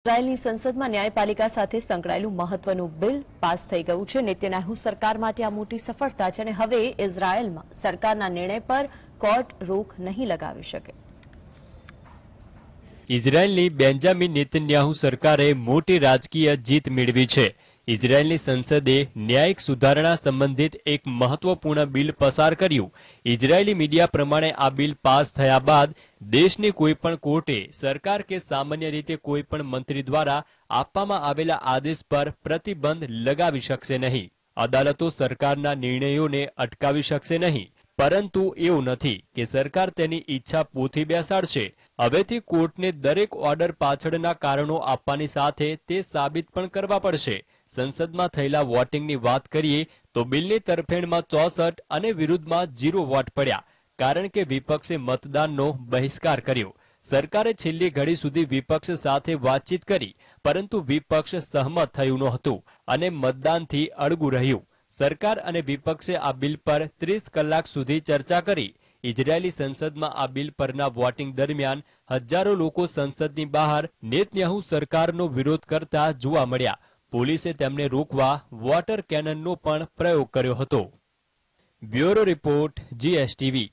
ઇઝરાયેલની સંસદમાં ન્યાયપાલિકા સાથે સંકળાયેલું મહત્વનું બિલ પાસ થઈ ગયું છે નેતન્યાહુ સરકાર માટે આ મોટી સફળતા છે અને હવે ઇઝરાયેલમાં સરકારના નિર્ણય પર કોર્ટ રોક નહીં લગાવી શકે ઇઝરાયેલની બેન્જામિન નેતન્યાહુ સરકારે મોટી રાજકીય જીત મેળવી છે ઇઝરાયલની સંસદે ન્યાયિક સુધારણા સંબંધિત એક મહત્વપૂર્ણ બિલ પસાર કર્યું ઇઝરાયેલી મીડિયા પ્રમાણે આ બિલ પાસ થયા બાદ દેશની કોઈપણ કોર્ટે સરકાર કે સામાન્ય રીતે કોઈપણ મંત્રી દ્વારા આપવામાં આવેલા આદેશ પર પ્રતિબંધ લગાવી શકશે નહીં અદાલતો સરકારના નિર્ણયોને અટકાવી શકશે નહીં પરંતુ એવું નથી કે સરકાર તેની ઈચ્છા પોથી બેસાડશે હવેથી કોર્ટને દરેક ઓર્ડર પાછળના કારણો આપવાની સાથે તે સાબિત પણ કરવા પડશે સંસદમાં થયેલા વોટિંગની વાત કરીએ તો બિલની તરફેણમાં ચોસઠ અને વિરુદ્ધમાં જીરો વોટ પડ્યા કારણ કે વિપક્ષે મતદાનનો બહિષ્કાર કર્યો સરકારે છેલ્લી ઘડી સુધી વિપક્ષ સાથે વાતચીત કરી પરંતુ વિપક્ષ સહમત થયું નહોતું અને મતદાનથી અળગું રહ્યું સરકાર અને વિપક્ષે આ બિલ પર ત્રીસ કલાક સુધી ચર્ચા કરી ઇઝરાયેલી સંસદમાં આ બિલ પરના વોટિંગ દરમિયાન હજારો લોકો સંસદની બહાર નેતન્યાહુ સરકારનો વિરોધ કરતા જોવા મળ્યા પોલીસે તેમને રોકવા વોટર કેનનનો પણ પ્રયોગ કર્યો હતો બ્યુરો રિપોર્ટ જીએસટીવી